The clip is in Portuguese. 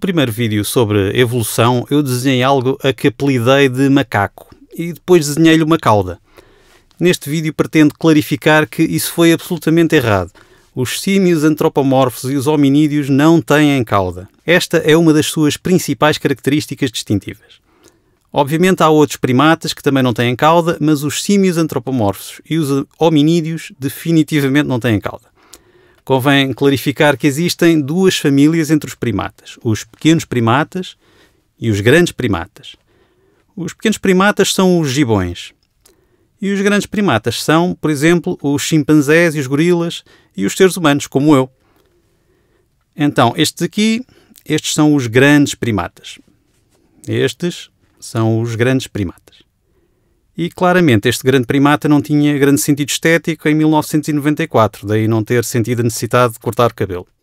primeiro vídeo sobre evolução, eu desenhei algo a que apelidei de macaco e depois desenhei-lhe uma cauda. Neste vídeo pretendo clarificar que isso foi absolutamente errado. Os símios antropomorfos e os hominídeos não têm cauda. Esta é uma das suas principais características distintivas. Obviamente há outros primatas que também não têm cauda, mas os símios antropomorfos e os hominídeos definitivamente não têm cauda. Convém clarificar que existem duas famílias entre os primatas: os pequenos primatas e os grandes primatas. Os pequenos primatas são os gibões. E os grandes primatas são, por exemplo, os chimpanzés e os gorilas e os seres humanos, como eu. Então, estes aqui, estes são os grandes primatas. Estes são os grandes primatas. E claramente este grande primata não tinha grande sentido estético em 1994, daí não ter sentido a necessidade de cortar o cabelo.